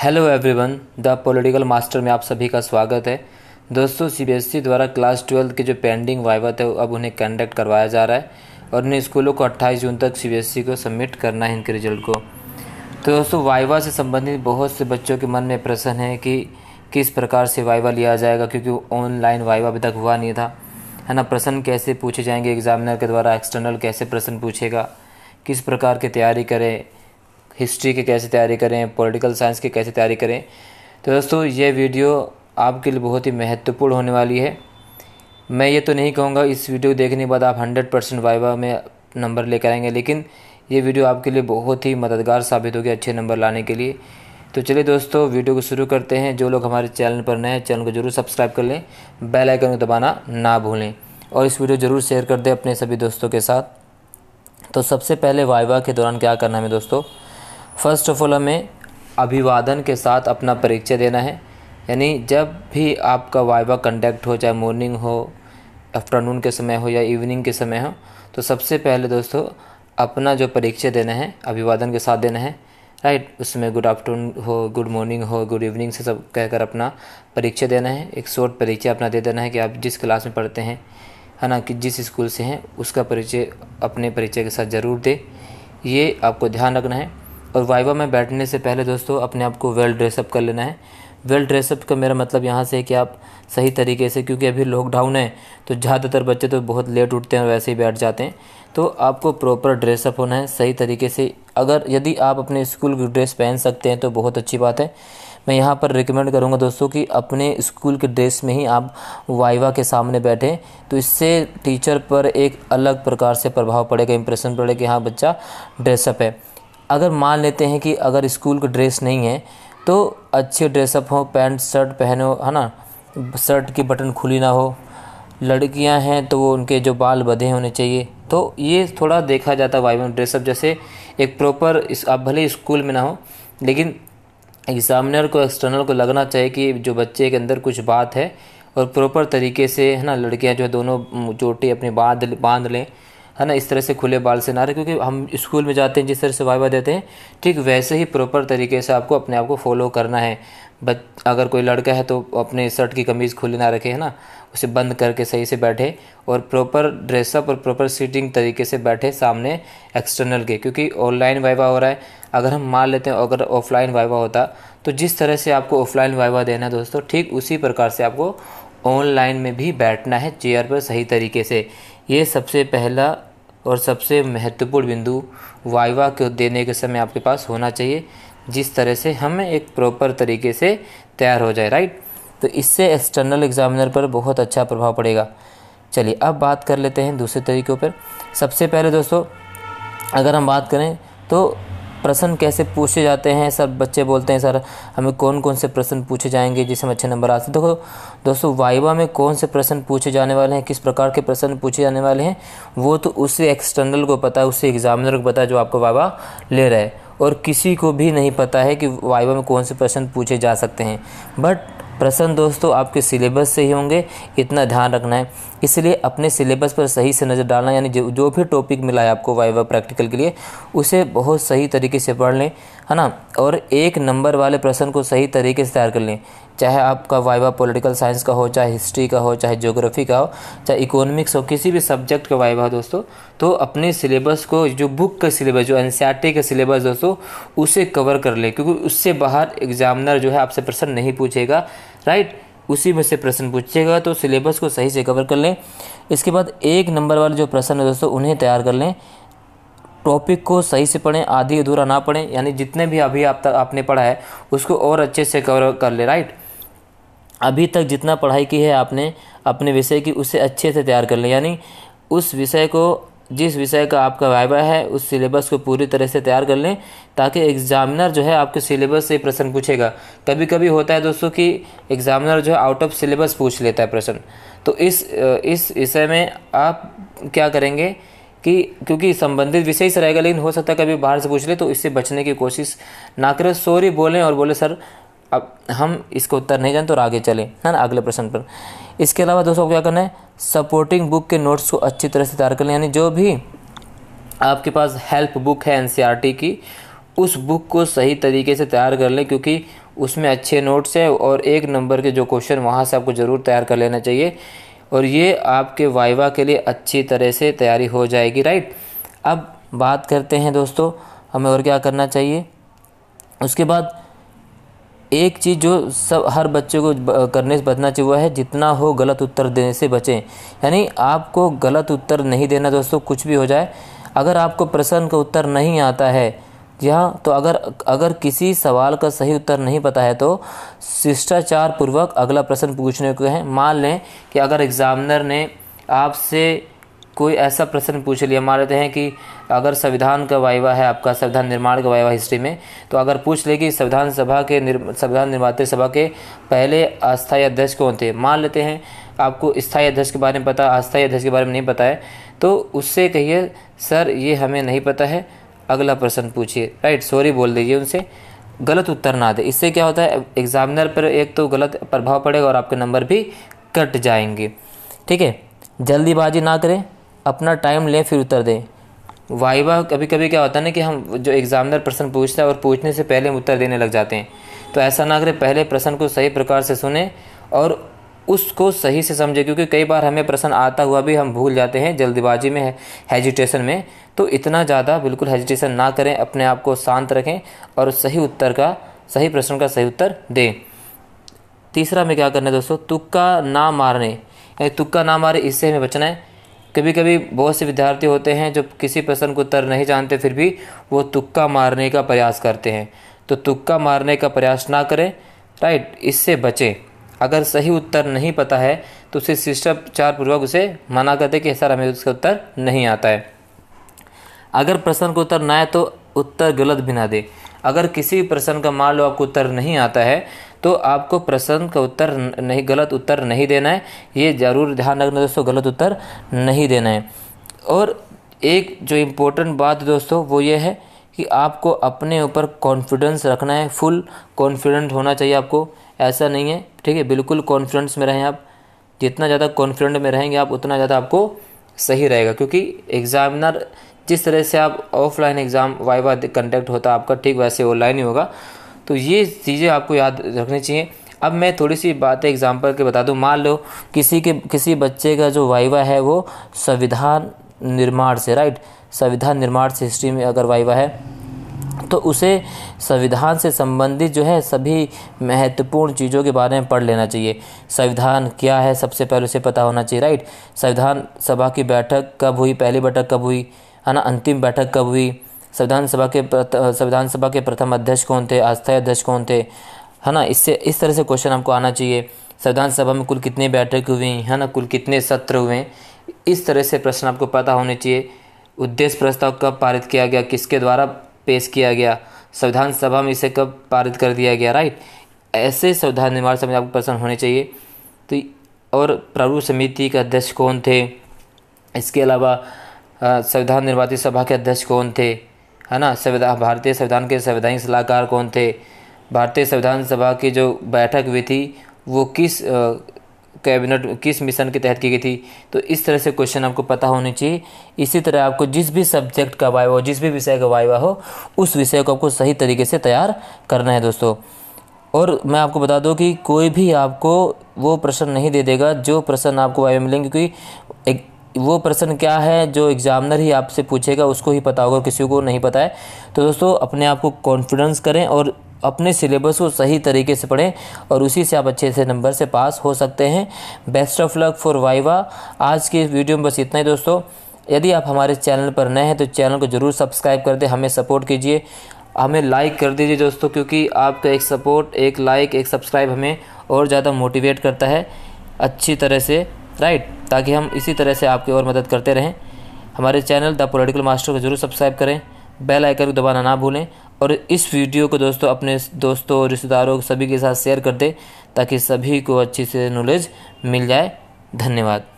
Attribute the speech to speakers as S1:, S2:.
S1: hello everyone the political master में आप सभी का स्वागत है दोस्तों सीबीएसई e द्वारा क्लास ट्वेल्थ के जो पेंडिंग वाइवा थे अब उन्हें कंडक्ट करवाया जा रहा है और उन्हें स्कूलों को 28 जून तक सीबीएसई e को सबमिट करना है इनके रिजल्ट को तो दोस्तों वाइवा से संबंधित बहुत से बच्चों के मन में प्रश्न है कि किस प्रकार से वाइवा लिया जाएगा क्योंकि ऑनलाइन वाइवा अभी तक हुआ नहीं था है ना प्रश्न कैसे पूछे जाएंगे एग्जामिनर के द्वारा एक्सटर्नल कैसे प्रश्न पूछेगा किस प्रकार की तैयारी करें हिस्ट्री की कैसे तैयारी करें पॉलिटिकल साइंस की कैसे तैयारी करें तो दोस्तों ये वीडियो आपके लिए बहुत ही महत्वपूर्ण होने वाली है मैं ये तो नहीं कहूँगा इस वीडियो देखने के बाद आप हंड्रेड परसेंट वाइवा में नंबर लेकर आएंगे लेकिन ये वीडियो आपके लिए बहुत ही मददगार साबित होगी अच्छे नंबर लाने के लिए तो चलिए दोस्तों वीडियो को शुरू करते हैं जो लोग हमारे चैनल पर नए हैं चैनल को जरूर सब्सक्राइब कर लें बेल आइकन को दबाना ना भूलें और इस वीडियो ज़रूर शेयर कर दें अपने सभी दोस्तों के साथ तो सबसे पहले वाइवा के दौरान क्या करना है दोस्तों फर्स्ट ऑफ ऑल हमें अभिवादन के साथ अपना परिचय देना है यानी जब भी आपका वाइवा कंडक्ट हो चाहे मॉर्निंग हो आफ्टरनून के समय हो या इवनिंग के समय हो तो सबसे पहले दोस्तों अपना जो परिचय देना है अभिवादन के साथ देना है राइट उसमें गुड आफ्टरनून हो गुड मॉर्निंग हो गुड इवनिंग से सब कहकर अपना परिचय देना है एक शॉर्ट परिचय अपना दे देना है कि आप जिस क्लास में पढ़ते हैं है ना कि जिस स्कूल से हैं उसका परिचय अपने परिचय के साथ ज़रूर दें ये आपको ध्यान रखना है और वाइवा में बैठने से पहले दोस्तों अपने आप को वेल ड्रेसअप कर लेना है वेल ड्रेसअप का मेरा मतलब यहाँ से है कि आप सही तरीके से क्योंकि अभी लॉकडाउन है तो ज़्यादातर बच्चे तो बहुत लेट उठते हैं और वैसे ही बैठ जाते हैं तो आपको प्रॉपर ड्रेसअप होना है सही तरीके से अगर यदि आप अपने स्कूल की ड्रेस पहन सकते हैं तो बहुत अच्छी बात है मैं यहाँ पर रिकमेंड करूँगा दोस्तों कि अपने स्कूल के ड्रेस में ही आप वाइवा के सामने बैठें तो इससे टीचर पर एक अलग प्रकार से प्रभाव पड़ेगा इंप्रेशन पड़ेगा कि हाँ बच्चा ड्रेसअप है अगर मान लेते हैं कि अगर स्कूल का ड्रेस नहीं है तो अच्छे ड्रेसअप हो पैंट शर्ट पहनो है ना शर्ट की बटन खुली ना हो लड़कियां हैं तो वो उनके जो बाल बधे होने चाहिए तो ये थोड़ा देखा जाता है वाइब ड्रेसअप जैसे एक प्रॉपर आप भले स्कूल में ना हो लेकिन एग्ज़ामिनर को एक्सटर्नल को लगना चाहिए कि जो बच्चे के अंदर कुछ बात है और प्रॉपर तरीके से है ना लड़कियां जो है दोनों चोटी अपनी बांध बांध लें है ना इस तरह से खुले बाल से ना रहे क्योंकि हम स्कूल में जाते हैं जिस तरह से वाइवा देते हैं ठीक वैसे ही प्रॉपर तरीके से आपको अपने आप को फॉलो करना है बच अगर कोई लड़का है तो अपने शर्ट की कमीज़ खुली ना रखे है ना उसे बंद करके सही से बैठे और प्रॉपर ड्रेसअप और प्रॉपर सीटिंग तरीके से बैठे सामने एक्सटर्नल के क्योंकि ऑनलाइन वाइवा हो रहा है अगर हम मान लेते हैं अगर ऑफलाइन वाइवा होता तो जिस तरह से आपको ऑफलाइन वाइवा देना है दोस्तों ठीक उसी प्रकार से आपको ऑनलाइन में भी बैठना है चेयर पर सही तरीके से ये सबसे पहला और सबसे महत्वपूर्ण बिंदु वाइवा को देने के समय आपके पास होना चाहिए जिस तरह से हमें एक प्रॉपर तरीके से तैयार हो जाए राइट तो इससे एक्सटर्नल एग्जामिनर पर बहुत अच्छा प्रभाव पड़ेगा चलिए अब बात कर लेते हैं दूसरे तरीक़ों पर सबसे पहले दोस्तों अगर हम बात करें तो प्रश्न कैसे पूछे जाते हैं सर बच्चे बोलते हैं सर हमें कौन कौन से प्रश्न पूछे जाएंगे जिससे हम अच्छे नंबर आते हैं देखो दोस्तों वाइवा में कौन से प्रश्न पूछे जाने वाले हैं किस प्रकार के प्रश्न पूछे जाने वाले हैं वो तो उससे एक्सटर्नल को पता है उससे एग्जामिनर को पता है जो आपको वाइवा ले रहा है और किसी को भी नहीं पता है कि वाइवा में कौन से प्रश्न पूछे जा सकते हैं बट प्रश्न दोस्तों आपके सिलेबस से ही होंगे इतना ध्यान रखना है इसलिए अपने सिलेबस पर सही से नज़र डालना यानी जो जो भी टॉपिक मिला है आपको वाइवा प्रैक्टिकल के लिए उसे बहुत सही तरीके से पढ़ लें है ना और एक नंबर वाले प्रश्न को सही तरीके से तैयार कर लें चाहे आपका वाइवा पॉलिटिकल साइंस का हो चाहे हिस्ट्री का हो चाहे ज्योग्राफी का हो चाहे इकोनॉमिक्स हो किसी भी सब्जेक्ट का वाइवा हो दोस्तों तो अपने सिलेबस को जो बुक का सिलेबस जो एन का सिलेबस दोस्तों उसे कवर कर लें क्योंकि उससे बाहर एग्जामिनर जो है आपसे प्रश्न नहीं पूछेगा राइट उसी में से प्रश्न पूछेगा तो सिलेबस को सही से कवर कर लें इसके बाद एक नंबर वाले जो प्रश्न है दोस्तों उन्हें तैयार कर लें टॉपिक को सही से पढ़ें आधी अधूरा ना पढ़ें यानी जितने भी अभी आप तक आपने पढ़ा है उसको और अच्छे से कवर कर ले राइट अभी तक जितना पढ़ाई की है आपने अपने विषय की उसे अच्छे से तैयार कर लें यानी उस विषय को जिस विषय का आपका वाइवा है उस सिलेबस को पूरी तरह से तैयार कर लें ताकि एग्ज़ामिनर जो है आपके सिलेबस से प्रश्न पूछेगा कभी कभी होता है दोस्तों कि एग्ज़ामिनर जो है आउट ऑफ सिलेबस पूछ लेता है प्रश्न तो इस इस विषय में आप क्या करेंगे कि क्योंकि संबंधित विषय से रहेगा लेकिन हो सकता है कभी बाहर से पूछ ले तो इससे बचने की कोशिश ना करें सॉरी बोलें और बोले सर अब हम इसको उत्तर नहीं जानते और आगे चलें है ना अगले प्रश्न पर इसके अलावा दोस्तों क्या करना है सपोर्टिंग बुक के नोट्स को अच्छी तरह से तैयार कर लें यानी जो भी आपके पास हेल्प बुक है एन e की उस बुक को सही तरीके से तैयार कर लें क्योंकि उसमें अच्छे नोट्स हैं और एक नंबर के जो क्वेश्चन वहाँ से आपको ज़रूर तैयार कर लेना चाहिए और ये आपके वाइवा के लिए अच्छी तरह से तैयारी हो जाएगी राइट अब बात करते हैं दोस्तों हमें और क्या करना चाहिए उसके बाद एक चीज़ जो सब हर बच्चे को करने से बचना चाहिए है जितना हो गलत उत्तर देने से बचें यानी आपको गलत उत्तर नहीं देना दोस्तों कुछ भी हो जाए अगर आपको प्रश्न का उत्तर नहीं आता है जी हाँ तो अगर अगर किसी सवाल का सही उत्तर नहीं पता है तो शिष्टाचार पूर्वक अगला प्रश्न पूछने को है मान लें कि अगर एग्ज़ामिनर ने आपसे कोई ऐसा प्रश्न पूछ लिया मान लेते हैं कि अगर संविधान का वाइवा है आपका संविधान निर्माण का वाइवा हिस्ट्री में तो अगर पूछ ले कि संविधान सभा के संविधान निर्मात सभा के पहले अस्थाई अध्यक्ष कौन थे मान लेते हैं आपको स्थायी अध्यक्ष के बारे में पता अस्थायी अध्यक्ष के बारे में नहीं पता है तो उससे कहिए सर ये हमें नहीं पता है अगला प्रश्न पूछिए राइट सॉरी बोल दीजिए उनसे गलत उत्तर ना दे इससे क्या होता है एग्जामिनर पर एक तो गलत प्रभाव पड़ेगा और आपके नंबर भी कट जाएंगे ठीक है जल्दीबाजी ना करें अपना टाइम लें फिर उत्तर दें वाइवा कभी कभी क्या होता है ना कि हम जो एग्जामिनर प्रश्न पूछता है और पूछने से पहले हम उत्तर देने लग जाते हैं तो ऐसा ना करें पहले प्रश्न को सही प्रकार से सुने और उसको सही से समझे क्योंकि कई बार हमें प्रश्न आता हुआ भी हम भूल जाते हैं जल्दबाजी में हेजिटेशन में तो इतना ज़्यादा बिल्कुल हेजिटेशन ना करें अपने आप को शांत रखें और सही उत्तर का सही प्रश्न का सही उत्तर दें तीसरा में क्या करना है दोस्तों तुक्का ना मारने यानी तुक्का ना मारे इससे हमें बचना है कभी कभी बहुत से विद्यार्थी होते हैं जो किसी प्रश्न को उत्तर नहीं जानते फिर भी वो तुक्का मारने का प्रयास करते हैं तो तुक्का मारने का प्रयास ना करें राइट इससे बचें अगर सही उत्तर नहीं पता है तो उसे शिष्टाचार पूर्वक उसे मना कर दे कि सर हमें उसका उत्तर नहीं आता है अगर प्रश्न का उत्तर ना आए तो उत्तर गलत भी ना दे अगर किसी भी प्रश्न का मान लो आपको उत्तर नहीं आता है तो आपको प्रश्न का उत्तर नहीं गलत उत्तर नहीं देना है ये ज़रूर ध्यान रखना दोस्तों गलत उत्तर नहीं देना है और एक जो इम्पोर्टेंट बात दोस्तों वो ये है कि आपको अपने ऊपर कॉन्फिडेंस रखना है फुल कॉन्फिडेंट होना चाहिए आपको ऐसा नहीं है ठीक है बिल्कुल कॉन्फिडेंस में रहें आप जितना ज़्यादा कॉन्फिडेंट में रहेंगे आप उतना ज़्यादा आपको सही रहेगा क्योंकि एग्ज़ामिनर जिस तरह से आप ऑफलाइन एग्ज़ाम वाइवा कंडक्ट होता है आपका ठीक वैसे ऑनलाइन ही होगा तो ये चीज़ें आपको याद रखनी चाहिए अब मैं थोड़ी सी बातें एग्जाम्पल के बता दूं मान लो किसी के किसी बच्चे का जो वाइवा है वो संविधान निर्माण से राइट संविधान निर्माण से हिस्ट्री में अगर वाइवा है तो उसे संविधान से संबंधित जो है सभी महत्वपूर्ण चीज़ों के बारे में पढ़ लेना चाहिए संविधान क्या है सबसे पहले उसे पता होना चाहिए राइट संविधान सभा की बैठक कब हुई पहली बैठक कब हुई है ना अंतिम बैठक कब हुई संविधान सभा के संविधान सभा के प्रथम अध्यक्ष कौन थे अस्थायी अध्यक्ष कौन थे है ना इससे इस तरह से क्वेश्चन हमको आना चाहिए संविधान सभा में कुल कितनी बैठक हुई है ना कुल कितने सत्र हुए इस तरह से प्रश्न आपको पता होने चाहिए उद्देश्य प्रस्ताव कब पारित किया गया किसके द्वारा पेश किया गया संविधान सभा में इसे कब पारित कर दिया गया राइट ऐसे संविधान निर्माण समिति आपको प्रश्न होने चाहिए तो और प्रारूप समिति के अध्यक्ष कौन थे इसके अलावा संविधान निर्वाचित सभा के अध्यक्ष कौन थे है ना संविधान भारतीय संविधान के संवैधानिक सलाहकार कौन थे भारतीय संविधान सभा की जो बैठक हुई थी वो किस कैबिनेट किस मिशन के तहत की गई थी तो इस तरह से क्वेश्चन आपको पता होने चाहिए इसी तरह आपको जिस भी सब्जेक्ट का वाइवा हो जिस भी विषय का वाइवा हो उस विषय को आपको सही तरीके से तैयार करना है दोस्तों और मैं आपको बता दूं कि कोई भी आपको वो प्रश्न नहीं दे देगा जो प्रश्न आपको वाइवा मिलेंगे क्योंकि एक वो प्रश्न क्या है जो एग्जामिनर ही आपसे पूछेगा उसको ही पता होगा किसी को नहीं पता है तो दोस्तों अपने आप को कॉन्फिडेंस करें और अपने सिलेबस को सही तरीके से पढ़ें और उसी से आप अच्छे से नंबर से पास हो सकते हैं best of luck for viva आज के इस वीडियो में बस इतना ही दोस्तों यदि आप हमारे चैनल पर नए हैं तो चैनल को ज़रूर सब्सक्राइब कर दें हमें सपोर्ट कीजिए हमें लाइक कर दीजिए दोस्तों क्योंकि आपका एक सपोर्ट एक लाइक एक सब्सक्राइब हमें और ज़्यादा मोटिवेट करता है अच्छी तरह से राइट ताकि हम इसी तरह से आपकी और मदद करते रहें हमारे चैनल द पोलिटिकल मास्टर को ज़रूर सब्सक्राइब करें बेल आइकन को दबाना ना भूलें और इस वीडियो को दोस्तों अपने दोस्तों रिश्तेदारों सभी के साथ शेयर कर दें ताकि सभी को अच्छी से नॉलेज मिल जाए धन्यवाद